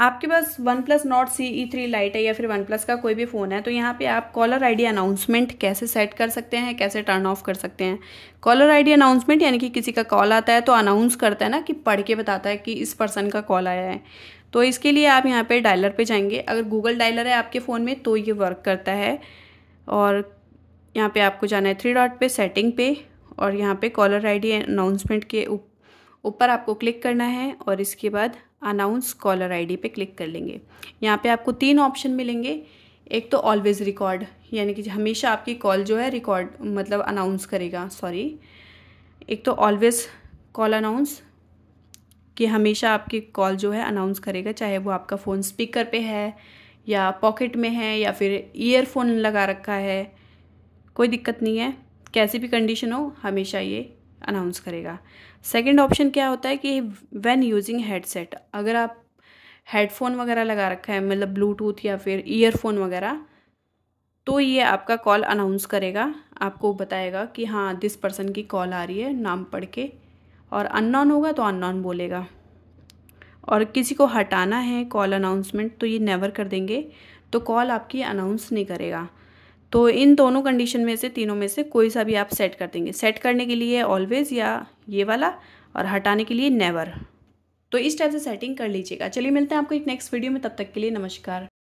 आपके पास One Plus Nord C E three Lite है या फिर वन प्लस का कोई भी फ़ोन है तो यहाँ पे आप कॉलर आईडी अनाउंसमेंट कैसे सेट कर सकते हैं कैसे टर्न ऑफ कर सकते हैं कॉलर आईडी अनाउंसमेंट यानी कि किसी का कॉल आता है तो अनाउंस करता है ना कि पढ़ के बताता है कि इस पर्सन का कॉल आया है तो इसके लिए आप यहाँ पे डायलर पे जाएंगे अगर गूगल डायलर है आपके फ़ोन में तो ये वर्क करता है और यहाँ पर आपको जाना है थ्री डॉट पर सेटिंग पे और यहाँ पर कॉलर डी अनाउंसमेंट के ऊपर आपको क्लिक करना है और इसके बाद अनाउंस कॉलर आईडी पे क्लिक कर लेंगे यहाँ पे आपको तीन ऑप्शन मिलेंगे एक तो ऑलवेज़ रिकॉर्ड यानी कि हमेशा आपकी कॉल जो है रिकॉर्ड मतलब अनाउंस करेगा सॉरी एक तो ऑलवेज़ कॉल अनाउंस कि हमेशा आपकी कॉल जो है अनाउंस करेगा चाहे वो आपका फ़ोन स्पीकर पे है या पॉकेट में है या फिर ईयरफोन लगा रखा है कोई दिक्कत नहीं है कैसी भी कंडीशन हो हमेशा ये अनाउंस करेगा सेकंड ऑप्शन क्या होता है कि व्हेन यूजिंग हेडसेट अगर आप हेडफोन वगैरह लगा रखा है मतलब ब्लूटूथ या फिर ईयरफोन वगैरह तो ये आपका कॉल अनाउंस करेगा आपको बताएगा कि हाँ दिस पर्सन की कॉल आ रही है नाम पढ़ के और अननॉन होगा तो अननॉन बोलेगा और किसी को हटाना है कॉल अनाउंसमेंट तो ये नेवर कर देंगे तो कॉल आपकी अनाउंस नहीं करेगा तो इन दोनों कंडीशन में से तीनों में से कोई सा भी आप सेट कर देंगे सेट करने के लिए ऑलवेज़ या ये वाला और हटाने के लिए नेवर तो इस टाइप से सेटिंग कर लीजिएगा चलिए मिलते हैं आपको एक नेक्स्ट वीडियो में तब तक के लिए नमस्कार